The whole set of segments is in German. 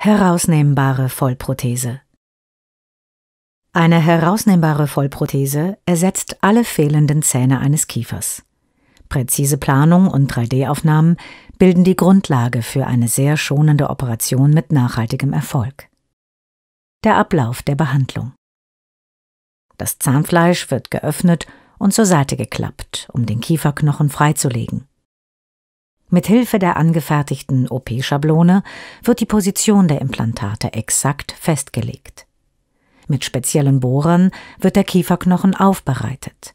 Herausnehmbare Vollprothese Eine herausnehmbare Vollprothese ersetzt alle fehlenden Zähne eines Kiefers. Präzise Planung und 3D-Aufnahmen bilden die Grundlage für eine sehr schonende Operation mit nachhaltigem Erfolg. Der Ablauf der Behandlung Das Zahnfleisch wird geöffnet und zur Seite geklappt, um den Kieferknochen freizulegen. Mithilfe der angefertigten OP-Schablone wird die Position der Implantate exakt festgelegt. Mit speziellen Bohrern wird der Kieferknochen aufbereitet.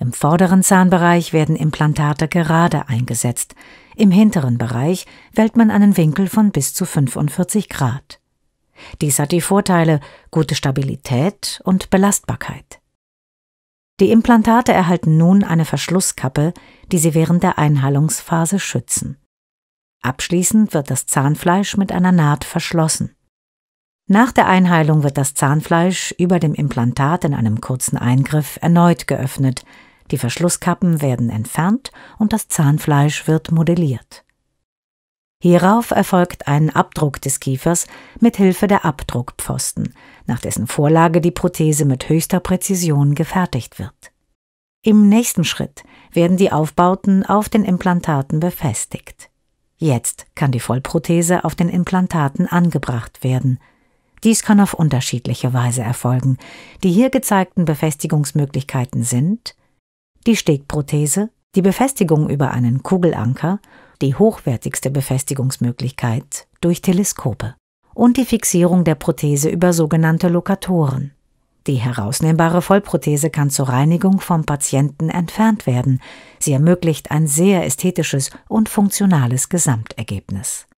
Im vorderen Zahnbereich werden Implantate gerade eingesetzt, im hinteren Bereich wählt man einen Winkel von bis zu 45 Grad. Dies hat die Vorteile gute Stabilität und Belastbarkeit. Die Implantate erhalten nun eine Verschlusskappe, die sie während der Einheilungsphase schützen. Abschließend wird das Zahnfleisch mit einer Naht verschlossen. Nach der Einheilung wird das Zahnfleisch über dem Implantat in einem kurzen Eingriff erneut geöffnet, die Verschlusskappen werden entfernt und das Zahnfleisch wird modelliert. Hierauf erfolgt ein Abdruck des Kiefers mit Hilfe der Abdruckpfosten, nach dessen Vorlage die Prothese mit höchster Präzision gefertigt wird. Im nächsten Schritt werden die Aufbauten auf den Implantaten befestigt. Jetzt kann die Vollprothese auf den Implantaten angebracht werden. Dies kann auf unterschiedliche Weise erfolgen. Die hier gezeigten Befestigungsmöglichkeiten sind die Stegprothese, die Befestigung über einen Kugelanker, die hochwertigste Befestigungsmöglichkeit durch Teleskope und die Fixierung der Prothese über sogenannte Lokatoren. Die herausnehmbare Vollprothese kann zur Reinigung vom Patienten entfernt werden. Sie ermöglicht ein sehr ästhetisches und funktionales Gesamtergebnis.